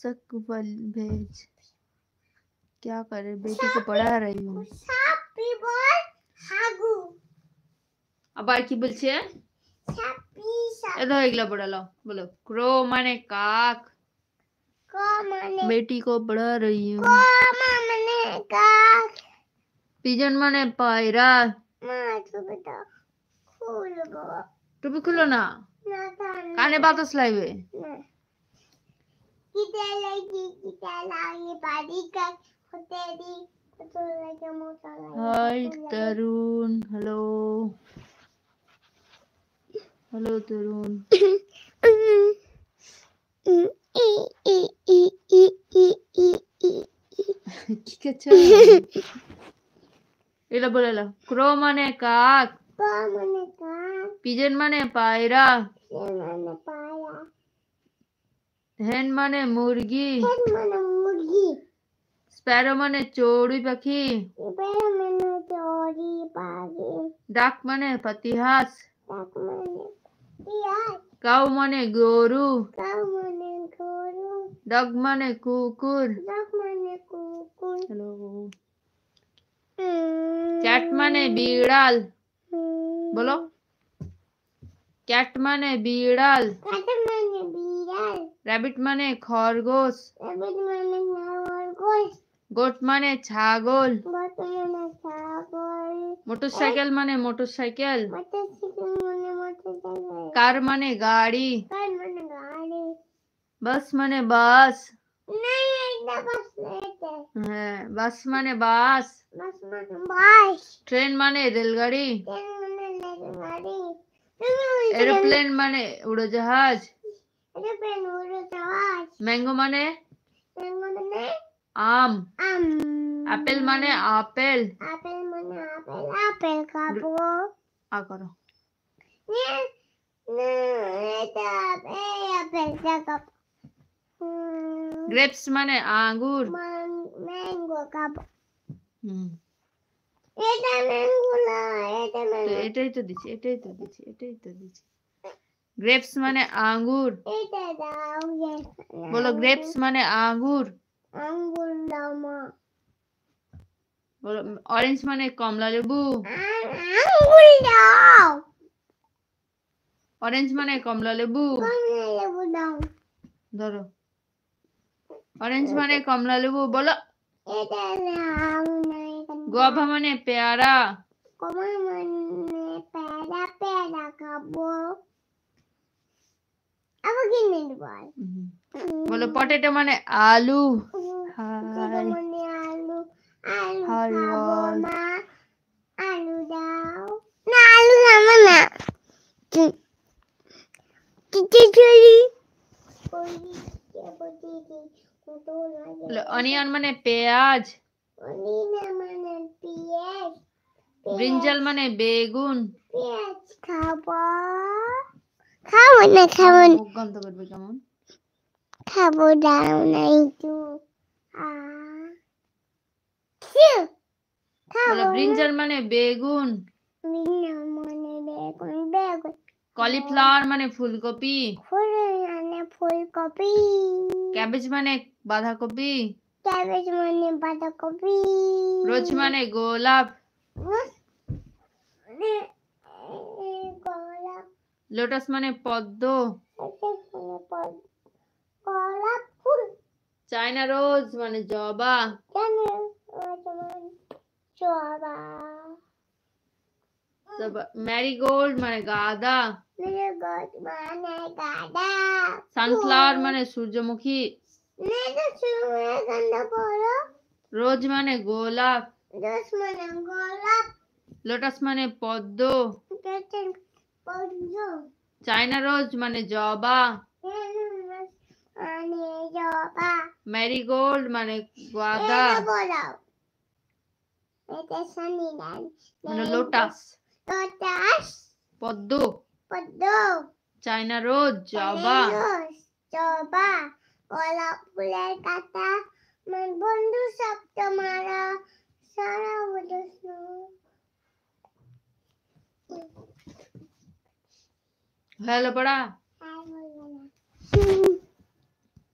सकवल भेज क्या कर रहे बेटी को पढ़ा रही हूँ अब आर की बोलते हैं अगला पढ़ा लो बोलो क्रो माने काक माने बेटी को पढ़ा रही हूँ माने काक पिजन माने पायरा तो भी खुलो ना, ना तो काने बात असलाई हुए हाय तरुण हेलो हेलो तरुण কি করছো এটা বলে লাও ক্রো মানে কাক ক্রো মানে কাক পিজন মানে পায়রা পিজন মানে পায়রা হেন মানে মুরগি হেন মানে মুরগি স্প্যারো মানে চড়ুই পাখি স্প্যারো মানে চড়ুই পাখি ডাক মানে পতিহাস ডাক মানে পতিহাস কাউ মানে গরু কাউ মানে গরু ডগ মানে কুকুর ডগ মানে কুকুর হ্যালো চ্যাট মানে বিড়াল বলো ক্যাট মানে বিড়াল ক্যাট মানে रैबिट हाँ, माने खरगोश रैबिट माने खरगोश गोट माने छागल गोट माने छागल मोटरसाइकिल माने मोटरसाइकिल मोटरसाइकिल माने मोटरसाइकिल कार माने गाड़ी कार माने गाड़ी बस माने बस नहीं एकदा बस नहीं है बस माने बस बस माने बस ट्रेन माने रेलगाड़ी ट्रेन माने रेलगाड़ी एरोप्लेन माने उड़ोजहाज मैंगो माने मैंगो माने आम आम एप्पल माने एप्पल एप्पल माने एप्पल एप्पल का वो आ करो ये ना ये तो एप्पल का कप हम्म। ग्रेप्स माने अंगूर मैंगो का हम्म এটা ম্যাঙ্গো না এটা ম্যাঙ্গো এটাই তো দিছি এটাই তো দিছি এটাই তো দিছি গ্রেপস মানে আঙ্গুর বলো গ্রেপস মানে আঙ্গুর আঙ্গুর বলো অরেঞ্জ মানে কমলা লেবু আঙ্গুর অরেঞ্জ মানে কমলা লেবু লেবু ধরো অরেঞ্জ মানে কমলা লেবু বলো গোয়াভা মানে, মানে পেয়ারা পেয়ারা পেয়ারা খাবো বলো পটেটো মানে, মানে আলু আলু অনিয়ন মানে পেঁয়াজ ব্রিঞ্জাল মানে, মানে বেগুন খাবার খাবো না খাবো খাবো দাও না একটু মানে, মানে বেগুন কলিফ্লাওয়ার মানে ফুলকপি মানে ফুলকপি ক্যাবেজ মানে বাঁধাকপি ক্যাবেজ মানে বাঁধাকপি রোজ মানে গোলাপ মানে লোটাস মানে পদ্ম চায়না রোজ মানে জবা ম্যারিগোল্ড মানে গাদা সানফ্লাওয়ার মানে সূর্যমুখী রোজ মানে গোলাপ মানে লোটাস মানে পদ্ম চায়না রোজ মানে জবা ম্যারিগোল্ড মানে গাঁদা মানে লোটাস লোটাস পদ্ম পদ্ম চায়না রোজ জবা জবা গোলাপ ফুলের কাটা বন্ধু সব তোমারা সারা বন্ধু हेलो बड़ा